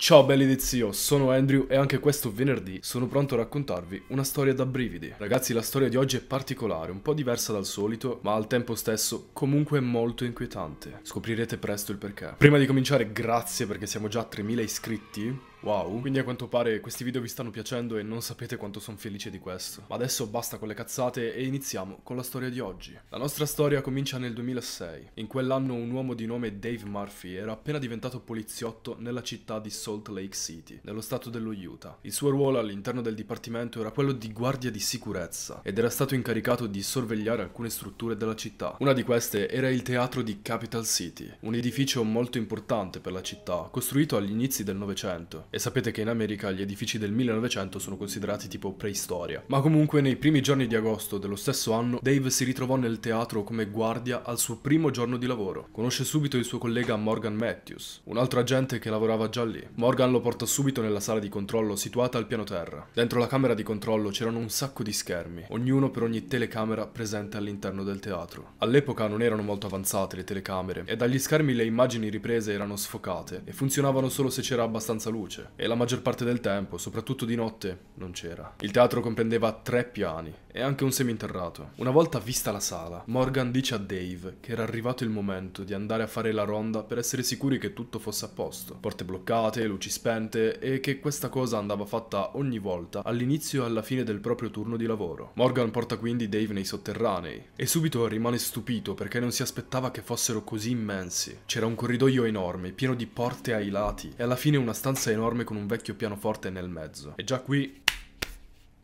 Ciao belli di zio, sono Andrew e anche questo venerdì sono pronto a raccontarvi una storia da brividi. Ragazzi la storia di oggi è particolare, un po' diversa dal solito, ma al tempo stesso comunque molto inquietante. Scoprirete presto il perché. Prima di cominciare grazie perché siamo già a 3000 iscritti Wow. Quindi a quanto pare questi video vi stanno piacendo e non sapete quanto sono felice di questo. Ma adesso basta con le cazzate e iniziamo con la storia di oggi. La nostra storia comincia nel 2006. In quell'anno un uomo di nome Dave Murphy era appena diventato poliziotto nella città di Salt Lake City, nello stato dello Utah. Il suo ruolo all'interno del dipartimento era quello di guardia di sicurezza ed era stato incaricato di sorvegliare alcune strutture della città. Una di queste era il teatro di Capital City, un edificio molto importante per la città, costruito agli inizi del Novecento e sapete che in America gli edifici del 1900 sono considerati tipo preistoria. Ma comunque nei primi giorni di agosto dello stesso anno, Dave si ritrovò nel teatro come guardia al suo primo giorno di lavoro. Conosce subito il suo collega Morgan Matthews, un altro agente che lavorava già lì. Morgan lo porta subito nella sala di controllo situata al piano terra. Dentro la camera di controllo c'erano un sacco di schermi, ognuno per ogni telecamera presente all'interno del teatro. All'epoca non erano molto avanzate le telecamere e dagli schermi le immagini riprese erano sfocate e funzionavano solo se c'era abbastanza luce luce e la maggior parte del tempo, soprattutto di notte, non c'era. Il teatro comprendeva tre piani e anche un seminterrato. Una volta vista la sala, Morgan dice a Dave che era arrivato il momento di andare a fare la ronda per essere sicuri che tutto fosse a posto. Porte bloccate, luci spente e che questa cosa andava fatta ogni volta all'inizio e alla fine del proprio turno di lavoro. Morgan porta quindi Dave nei sotterranei e subito rimane stupito perché non si aspettava che fossero così immensi. C'era un corridoio enorme, pieno di porte ai lati e alla fine una stanza enorme enorme con un vecchio pianoforte nel mezzo. E già qui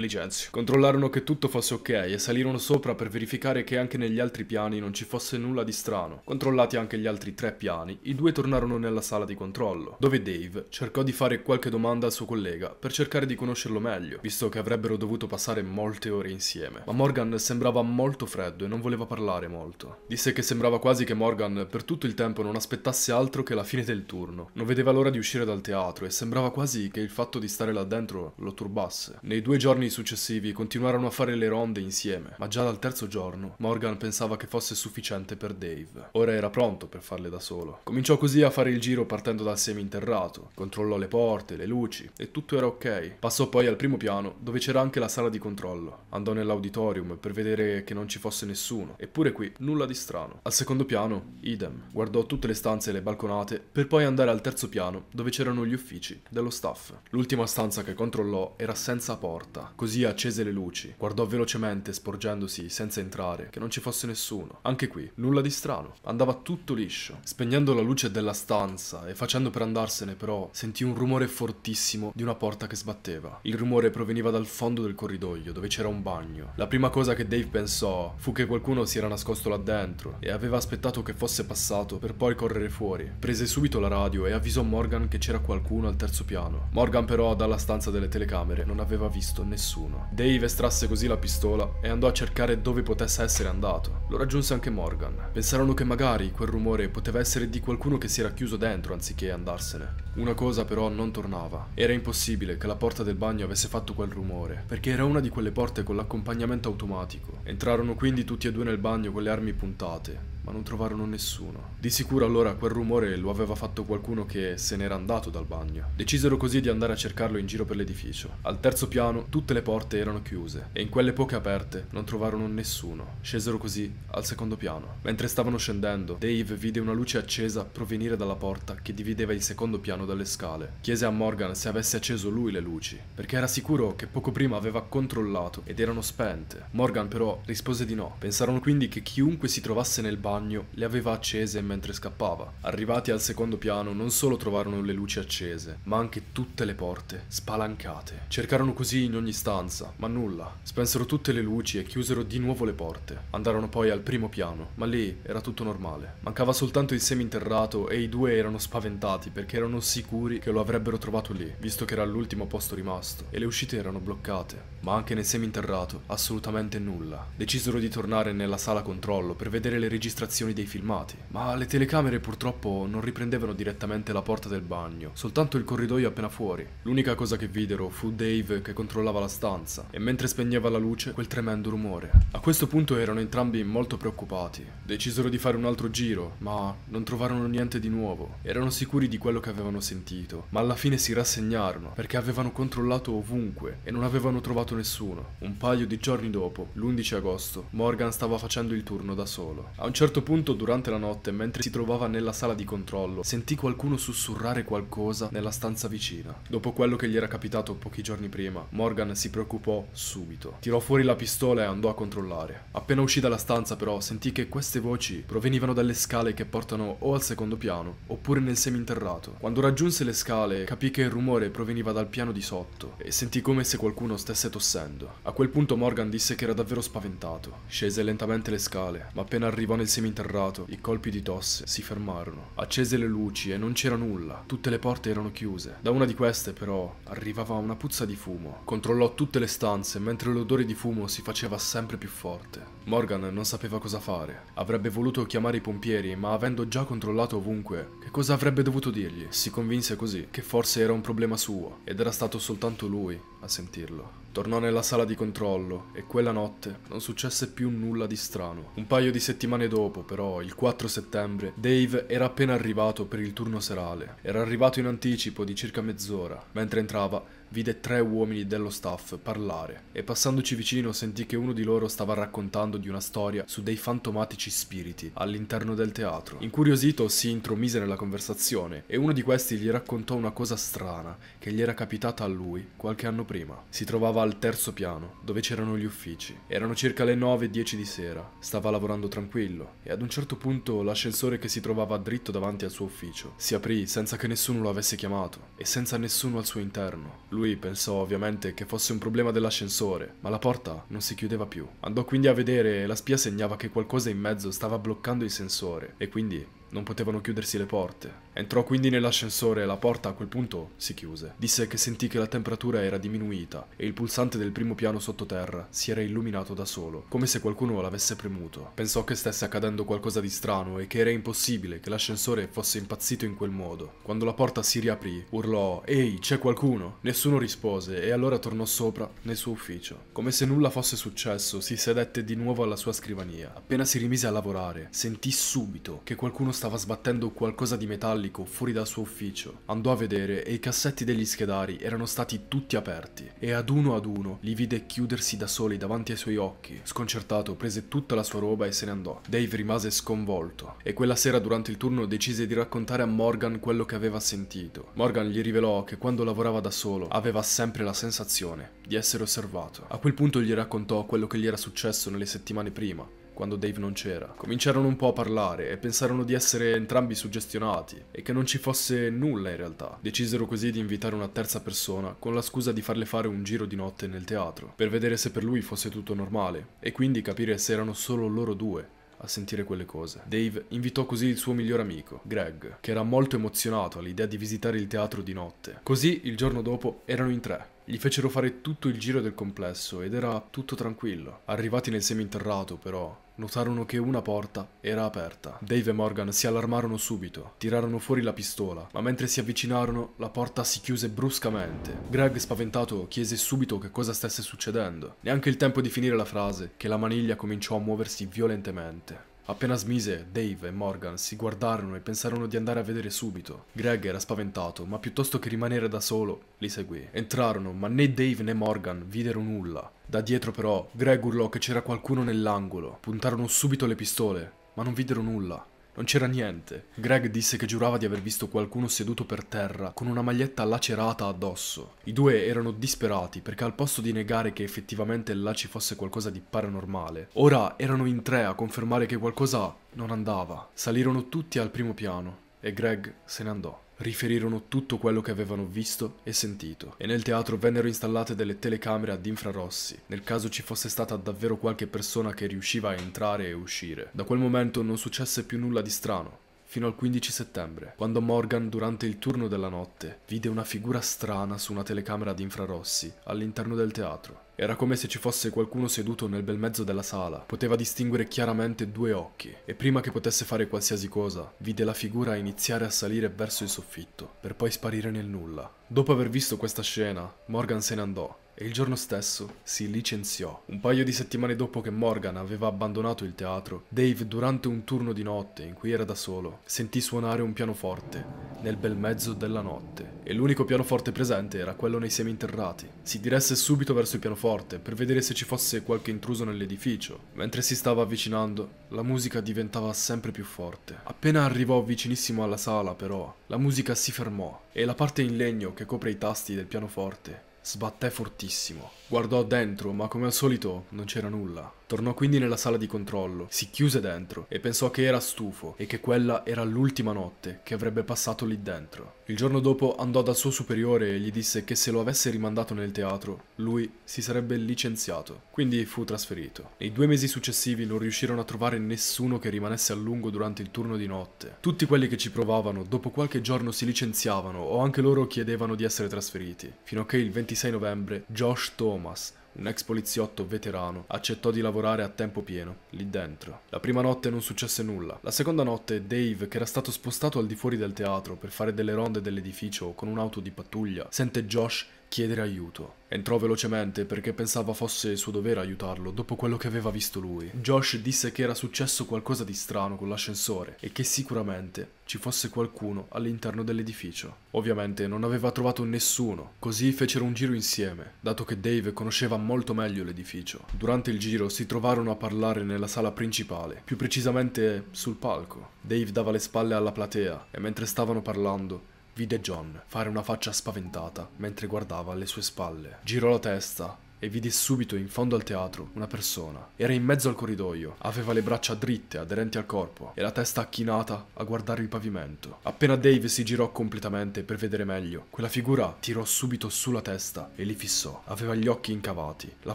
licenzio. Controllarono che tutto fosse ok e salirono sopra per verificare che anche negli altri piani non ci fosse nulla di strano. Controllati anche gli altri tre piani, i due tornarono nella sala di controllo, dove Dave cercò di fare qualche domanda al suo collega per cercare di conoscerlo meglio, visto che avrebbero dovuto passare molte ore insieme. Ma Morgan sembrava molto freddo e non voleva parlare molto. Disse che sembrava quasi che Morgan per tutto il tempo non aspettasse altro che la fine del turno. Non vedeva l'ora di uscire dal teatro e sembrava quasi che il fatto di stare là dentro lo turbasse. Nei due giorni giorni successivi continuarono a fare le ronde insieme, ma già dal terzo giorno Morgan pensava che fosse sufficiente per Dave. Ora era pronto per farle da solo. Cominciò così a fare il giro partendo dal seminterrato, controllò le porte, le luci e tutto era ok. Passò poi al primo piano dove c'era anche la sala di controllo. Andò nell'auditorium per vedere che non ci fosse nessuno, eppure qui nulla di strano. Al secondo piano, idem, guardò tutte le stanze e le balconate per poi andare al terzo piano dove c'erano gli uffici dello staff. L'ultima stanza che controllò era senza porta, Così accese le luci, guardò velocemente sporgendosi senza entrare, che non ci fosse nessuno. Anche qui, nulla di strano, andava tutto liscio. Spegnendo la luce della stanza e facendo per andarsene però, sentì un rumore fortissimo di una porta che sbatteva. Il rumore proveniva dal fondo del corridoio, dove c'era un bagno. La prima cosa che Dave pensò fu che qualcuno si era nascosto là dentro e aveva aspettato che fosse passato per poi correre fuori. Prese subito la radio e avvisò Morgan che c'era qualcuno al terzo piano. Morgan però dalla stanza delle telecamere non aveva visto nessuno nessuno. Dave estrasse così la pistola e andò a cercare dove potesse essere andato. Lo raggiunse anche Morgan. Pensarono che magari quel rumore poteva essere di qualcuno che si era chiuso dentro anziché andarsene. Una cosa però non tornava. Era impossibile che la porta del bagno avesse fatto quel rumore, perché era una di quelle porte con l'accompagnamento automatico. Entrarono quindi tutti e due nel bagno con le armi puntate ma non trovarono nessuno. Di sicuro allora quel rumore lo aveva fatto qualcuno che se n'era andato dal bagno. Decisero così di andare a cercarlo in giro per l'edificio. Al terzo piano tutte le porte erano chiuse e in quelle poche aperte non trovarono nessuno. Scesero così al secondo piano. Mentre stavano scendendo, Dave vide una luce accesa provenire dalla porta che divideva il secondo piano dalle scale. Chiese a Morgan se avesse acceso lui le luci, perché era sicuro che poco prima aveva controllato ed erano spente. Morgan però rispose di no. Pensarono quindi che chiunque si trovasse nel bagno bagno le aveva accese mentre scappava. Arrivati al secondo piano non solo trovarono le luci accese, ma anche tutte le porte spalancate. Cercarono così in ogni stanza, ma nulla. Spensero tutte le luci e chiusero di nuovo le porte. Andarono poi al primo piano, ma lì era tutto normale. Mancava soltanto il seminterrato e i due erano spaventati perché erano sicuri che lo avrebbero trovato lì, visto che era l'ultimo posto rimasto e le uscite erano bloccate. Ma anche nel seminterrato assolutamente nulla. Decisero di tornare nella sala controllo per vedere le registrazioni registrazioni dei filmati, ma le telecamere purtroppo non riprendevano direttamente la porta del bagno, soltanto il corridoio appena fuori. L'unica cosa che videro fu Dave che controllava la stanza e mentre spegneva la luce quel tremendo rumore. A questo punto erano entrambi molto preoccupati, decisero di fare un altro giro, ma non trovarono niente di nuovo. Erano sicuri di quello che avevano sentito, ma alla fine si rassegnarono perché avevano controllato ovunque e non avevano trovato nessuno. Un paio di giorni dopo, l'11 agosto, Morgan stava facendo il turno da solo. A un certo certo punto, durante la notte, mentre si trovava nella sala di controllo, sentì qualcuno sussurrare qualcosa nella stanza vicina. Dopo quello che gli era capitato pochi giorni prima, Morgan si preoccupò subito. Tirò fuori la pistola e andò a controllare. Appena uscì dalla stanza, però, sentì che queste voci provenivano dalle scale che portano o al secondo piano, oppure nel seminterrato. Quando raggiunse le scale, capì che il rumore proveniva dal piano di sotto e sentì come se qualcuno stesse tossendo. A quel punto Morgan disse che era davvero spaventato. Scese lentamente le scale, ma appena arrivò nel seminterrato, seminterrato, i colpi di tosse si fermarono. Accese le luci e non c'era nulla. Tutte le porte erano chiuse. Da una di queste, però, arrivava una puzza di fumo. Controllò tutte le stanze mentre l'odore di fumo si faceva sempre più forte. Morgan non sapeva cosa fare. Avrebbe voluto chiamare i pompieri, ma avendo già controllato ovunque, che cosa avrebbe dovuto dirgli? Si convinse così che forse era un problema suo ed era stato soltanto lui a sentirlo. Tornò nella sala di controllo e quella notte non successe più nulla di strano. Un paio di settimane dopo, però, il 4 settembre, Dave era appena arrivato per il turno serale. Era arrivato in anticipo di circa mezz'ora. Mentre entrava, vide tre uomini dello staff parlare e passandoci vicino sentì che uno di loro stava raccontando di una storia su dei fantomatici spiriti all'interno del teatro. Incuriosito si intromise nella conversazione e uno di questi gli raccontò una cosa strana che gli era capitata a lui qualche anno prima. Si trovava al terzo piano dove c'erano gli uffici. Erano circa le 9-10 di sera, stava lavorando tranquillo e ad un certo punto l'ascensore che si trovava dritto davanti al suo ufficio si aprì senza che nessuno lo avesse chiamato e senza nessuno al suo interno. Lui lui pensò ovviamente che fosse un problema dell'ascensore, ma la porta non si chiudeva più. Andò quindi a vedere e la spia segnava che qualcosa in mezzo stava bloccando il sensore e quindi non potevano chiudersi le porte. Entrò quindi nell'ascensore e la porta a quel punto si chiuse. Disse che sentì che la temperatura era diminuita e il pulsante del primo piano sottoterra si era illuminato da solo, come se qualcuno l'avesse premuto. Pensò che stesse accadendo qualcosa di strano e che era impossibile che l'ascensore fosse impazzito in quel modo. Quando la porta si riaprì, urlò «Ehi, c'è qualcuno?» Nessuno rispose e allora tornò sopra nel suo ufficio. Come se nulla fosse successo, si sedette di nuovo alla sua scrivania. Appena si rimise a lavorare, sentì subito che qualcuno stava sbattendo qualcosa di metallo metallico fuori dal suo ufficio. Andò a vedere e i cassetti degli schedari erano stati tutti aperti e ad uno ad uno li vide chiudersi da soli davanti ai suoi occhi. Sconcertato prese tutta la sua roba e se ne andò. Dave rimase sconvolto e quella sera durante il turno decise di raccontare a Morgan quello che aveva sentito. Morgan gli rivelò che quando lavorava da solo aveva sempre la sensazione di essere osservato. A quel punto gli raccontò quello che gli era successo nelle settimane prima quando Dave non c'era. Cominciarono un po' a parlare e pensarono di essere entrambi suggestionati e che non ci fosse nulla in realtà. Decisero così di invitare una terza persona con la scusa di farle fare un giro di notte nel teatro per vedere se per lui fosse tutto normale e quindi capire se erano solo loro due a sentire quelle cose. Dave invitò così il suo miglior amico, Greg, che era molto emozionato all'idea di visitare il teatro di notte. Così il giorno dopo erano in tre. Gli fecero fare tutto il giro del complesso ed era tutto tranquillo. Arrivati nel seminterrato, però, Notarono che una porta era aperta. Dave e Morgan si allarmarono subito, tirarono fuori la pistola, ma mentre si avvicinarono la porta si chiuse bruscamente. Greg, spaventato, chiese subito che cosa stesse succedendo. Neanche il tempo di finire la frase, che la maniglia cominciò a muoversi violentemente. Appena smise, Dave e Morgan si guardarono e pensarono di andare a vedere subito. Greg era spaventato, ma piuttosto che rimanere da solo, li seguì. Entrarono, ma né Dave né Morgan videro nulla. Da dietro però, Greg urlò che c'era qualcuno nell'angolo. Puntarono subito le pistole, ma non videro nulla. Non c'era niente. Greg disse che giurava di aver visto qualcuno seduto per terra con una maglietta lacerata addosso. I due erano disperati perché al posto di negare che effettivamente là ci fosse qualcosa di paranormale, ora erano in tre a confermare che qualcosa non andava. Salirono tutti al primo piano e Greg se ne andò. Riferirono tutto quello che avevano visto e sentito e nel teatro vennero installate delle telecamere ad infrarossi nel caso ci fosse stata davvero qualche persona che riusciva a entrare e uscire. Da quel momento non successe più nulla di strano fino al 15 settembre, quando Morgan, durante il turno della notte, vide una figura strana su una telecamera ad infrarossi all'interno del teatro. Era come se ci fosse qualcuno seduto nel bel mezzo della sala. Poteva distinguere chiaramente due occhi e prima che potesse fare qualsiasi cosa, vide la figura iniziare a salire verso il soffitto, per poi sparire nel nulla. Dopo aver visto questa scena, Morgan se ne andò e il giorno stesso si licenziò. Un paio di settimane dopo che Morgan aveva abbandonato il teatro, Dave durante un turno di notte in cui era da solo, sentì suonare un pianoforte nel bel mezzo della notte e l'unico pianoforte presente era quello nei seminterrati. Si diresse subito verso il pianoforte per vedere se ci fosse qualche intruso nell'edificio. Mentre si stava avvicinando, la musica diventava sempre più forte. Appena arrivò vicinissimo alla sala, però, la musica si fermò e la parte in legno che copre i tasti del pianoforte Sbatté fortissimo. Guardò dentro, ma come al solito non c'era nulla. Tornò quindi nella sala di controllo, si chiuse dentro e pensò che era stufo e che quella era l'ultima notte che avrebbe passato lì dentro. Il giorno dopo andò dal suo superiore e gli disse che se lo avesse rimandato nel teatro, lui si sarebbe licenziato, quindi fu trasferito. Nei due mesi successivi non riuscirono a trovare nessuno che rimanesse a lungo durante il turno di notte. Tutti quelli che ci provavano dopo qualche giorno si licenziavano o anche loro chiedevano di essere trasferiti, fino a che il 26 novembre Josh Thomas un ex poliziotto veterano, accettò di lavorare a tempo pieno, lì dentro. La prima notte non successe nulla. La seconda notte Dave, che era stato spostato al di fuori del teatro per fare delle ronde dell'edificio con un'auto di pattuglia, sente Josh chiedere aiuto. Entrò velocemente perché pensava fosse suo dovere aiutarlo dopo quello che aveva visto lui. Josh disse che era successo qualcosa di strano con l'ascensore e che sicuramente ci fosse qualcuno all'interno dell'edificio. Ovviamente non aveva trovato nessuno, così fecero un giro insieme, dato che Dave conosceva molto meglio l'edificio. Durante il giro si trovarono a parlare nella sala principale, più precisamente sul palco. Dave dava le spalle alla platea e mentre stavano parlando Vide John fare una faccia spaventata mentre guardava alle sue spalle. Girò la testa e vide subito in fondo al teatro una persona. Era in mezzo al corridoio, aveva le braccia dritte aderenti al corpo e la testa acchinata a guardare il pavimento. Appena Dave si girò completamente per vedere meglio, quella figura tirò subito su la testa e li fissò. Aveva gli occhi incavati, la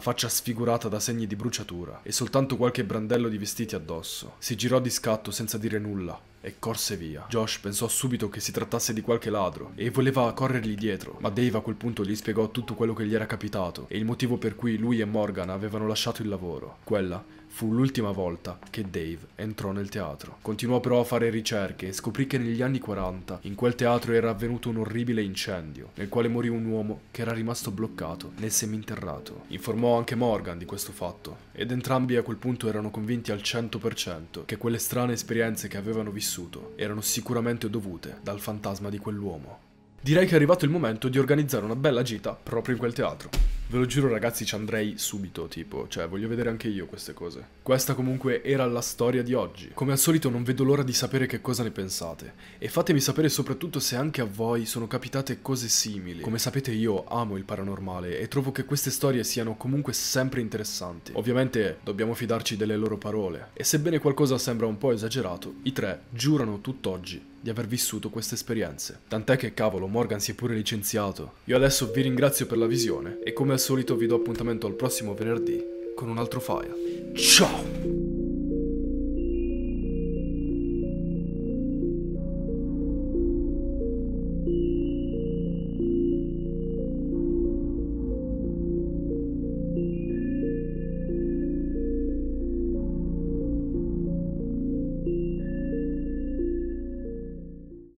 faccia sfigurata da segni di bruciatura e soltanto qualche brandello di vestiti addosso. Si girò di scatto senza dire nulla e corse via. Josh pensò subito che si trattasse di qualche ladro e voleva corrergli dietro, ma Dave a quel punto gli spiegò tutto quello che gli era capitato e il motivo per cui lui e Morgan avevano lasciato il lavoro. Quella Fu l'ultima volta che Dave entrò nel teatro. Continuò però a fare ricerche e scoprì che negli anni 40 in quel teatro era avvenuto un orribile incendio, nel quale morì un uomo che era rimasto bloccato nel seminterrato. Informò anche Morgan di questo fatto, ed entrambi a quel punto erano convinti al 100% che quelle strane esperienze che avevano vissuto erano sicuramente dovute dal fantasma di quell'uomo direi che è arrivato il momento di organizzare una bella gita proprio in quel teatro. Ve lo giuro ragazzi ci andrei subito, tipo, cioè voglio vedere anche io queste cose. Questa comunque era la storia di oggi. Come al solito non vedo l'ora di sapere che cosa ne pensate e fatemi sapere soprattutto se anche a voi sono capitate cose simili. Come sapete io amo il paranormale e trovo che queste storie siano comunque sempre interessanti. Ovviamente dobbiamo fidarci delle loro parole e sebbene qualcosa sembra un po' esagerato, i tre giurano tutt'oggi di aver vissuto queste esperienze. Tant'è che cavolo, Morgan si è pure licenziato. Io adesso vi ringrazio per la visione e come al solito vi do appuntamento al prossimo venerdì con un altro file. Ciao!